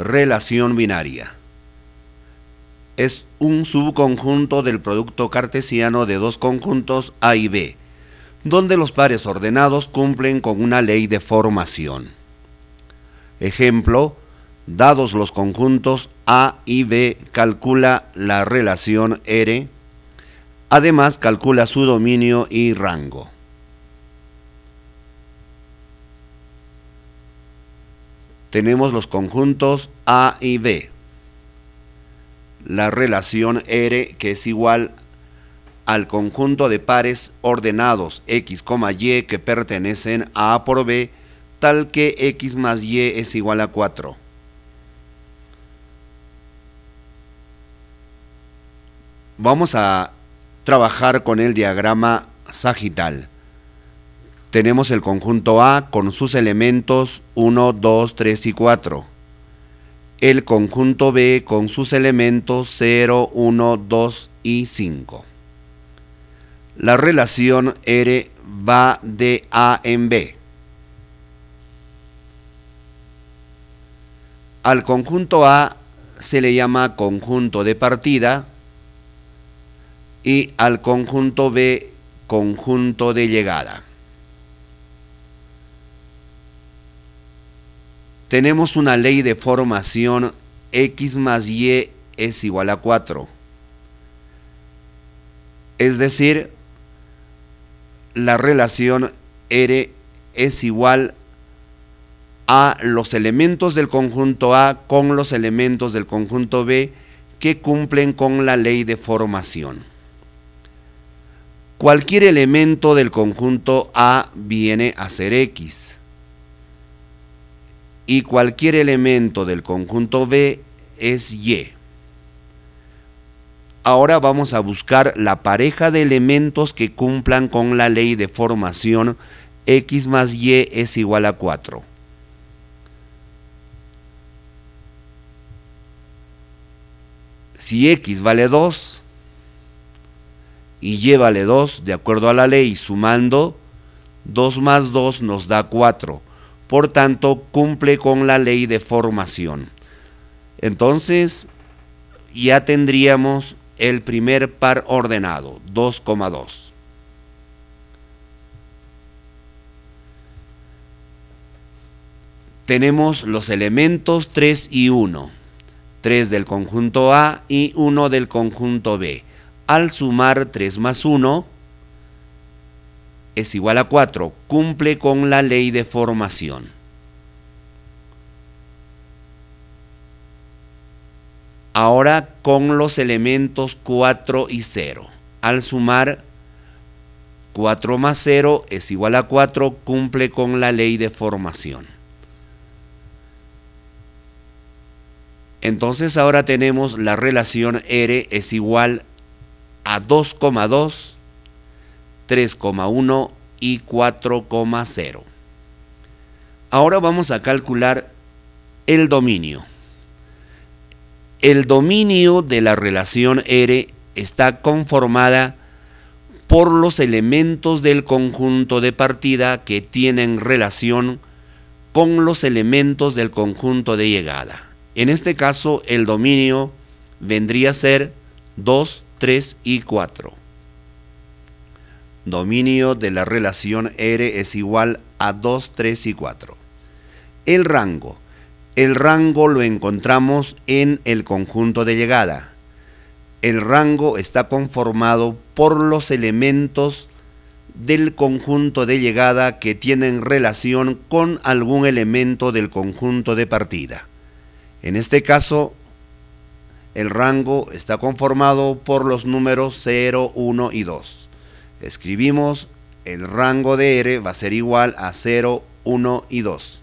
relación binaria. Es un subconjunto del producto cartesiano de dos conjuntos A y B, donde los pares ordenados cumplen con una ley de formación. Ejemplo, dados los conjuntos A y B, calcula la relación R, además calcula su dominio y rango. tenemos los conjuntos A y B. La relación R que es igual al conjunto de pares ordenados X, Y que pertenecen a A por B, tal que X más Y es igual a 4. Vamos a trabajar con el diagrama sagital tenemos el conjunto A con sus elementos 1, 2, 3 y 4. El conjunto B con sus elementos 0, 1, 2 y 5. La relación R va de A en B. Al conjunto A se le llama conjunto de partida y al conjunto B conjunto de llegada. tenemos una ley de formación x más y es igual a 4. Es decir, la relación R es igual a los elementos del conjunto A con los elementos del conjunto B que cumplen con la ley de formación. Cualquier elemento del conjunto A viene a ser X y cualquier elemento del conjunto B es Y. Ahora vamos a buscar la pareja de elementos que cumplan con la ley de formación X más Y es igual a 4. Si X vale 2 y Y vale 2, de acuerdo a la ley, sumando 2 más 2 nos da 4 por tanto cumple con la ley de formación. Entonces ya tendríamos el primer par ordenado, 2,2. Tenemos los elementos 3 y 1, 3 del conjunto A y 1 del conjunto B. Al sumar 3 más 1, es igual a 4. Cumple con la ley de formación. Ahora con los elementos 4 y 0. Al sumar 4 más 0 es igual a 4, cumple con la ley de formación. Entonces ahora tenemos la relación R es igual a 2,2 3,1 y 4,0. Ahora vamos a calcular el dominio. El dominio de la relación R está conformada por los elementos del conjunto de partida que tienen relación con los elementos del conjunto de llegada. En este caso, el dominio vendría a ser 2, 3 y 4 dominio de la relación R es igual a 2, 3 y 4. El rango. El rango lo encontramos en el conjunto de llegada. El rango está conformado por los elementos del conjunto de llegada que tienen relación con algún elemento del conjunto de partida. En este caso, el rango está conformado por los números 0, 1 y 2 escribimos el rango de R va a ser igual a 0, 1 y 2.